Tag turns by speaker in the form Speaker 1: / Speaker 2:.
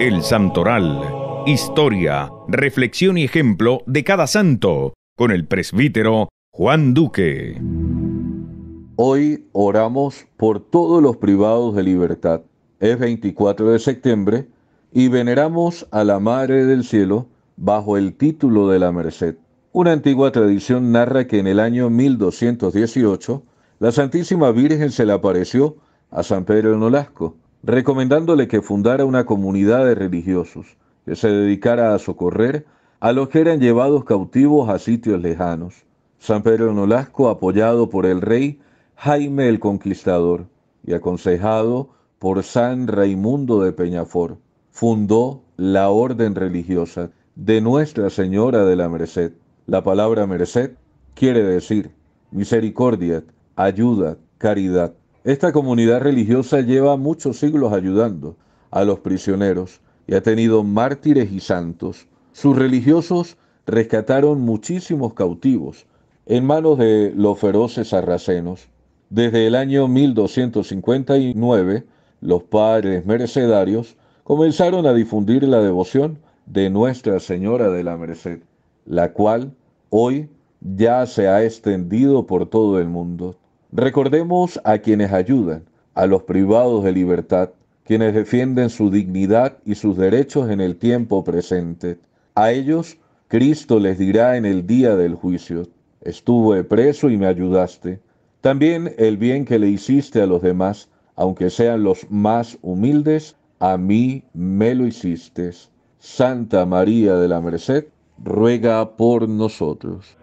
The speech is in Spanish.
Speaker 1: El Santoral. Historia, reflexión y ejemplo de cada santo, con el presbítero Juan Duque. Hoy oramos por
Speaker 2: todos los privados de libertad. Es 24 de septiembre y veneramos a la Madre del Cielo bajo el título de la Merced. Una antigua tradición narra que en el año 1218 la Santísima Virgen se le apareció a San Pedro de Nolasco, recomendándole que fundara una comunidad de religiosos que se dedicara a socorrer a los que eran llevados cautivos a sitios lejanos. San Pedro de Nolasco, apoyado por el rey Jaime el Conquistador y aconsejado por San Raimundo de Peñafort, fundó la orden religiosa de Nuestra Señora de la Merced. La palabra merced quiere decir misericordia, ayuda, caridad. Esta comunidad religiosa lleva muchos siglos ayudando a los prisioneros y ha tenido mártires y santos. Sus religiosos rescataron muchísimos cautivos en manos de los feroces sarracenos. Desde el año 1259, los padres mercedarios comenzaron a difundir la devoción de Nuestra Señora de la Merced, la cual hoy ya se ha extendido por todo el mundo. Recordemos a quienes ayudan, a los privados de libertad, quienes defienden su dignidad y sus derechos en el tiempo presente. A ellos Cristo les dirá en el día del juicio, estuve preso y me ayudaste. También el bien que le hiciste a los demás, aunque sean los más humildes, a mí me lo hiciste. Santa María de la Merced, ruega por nosotros.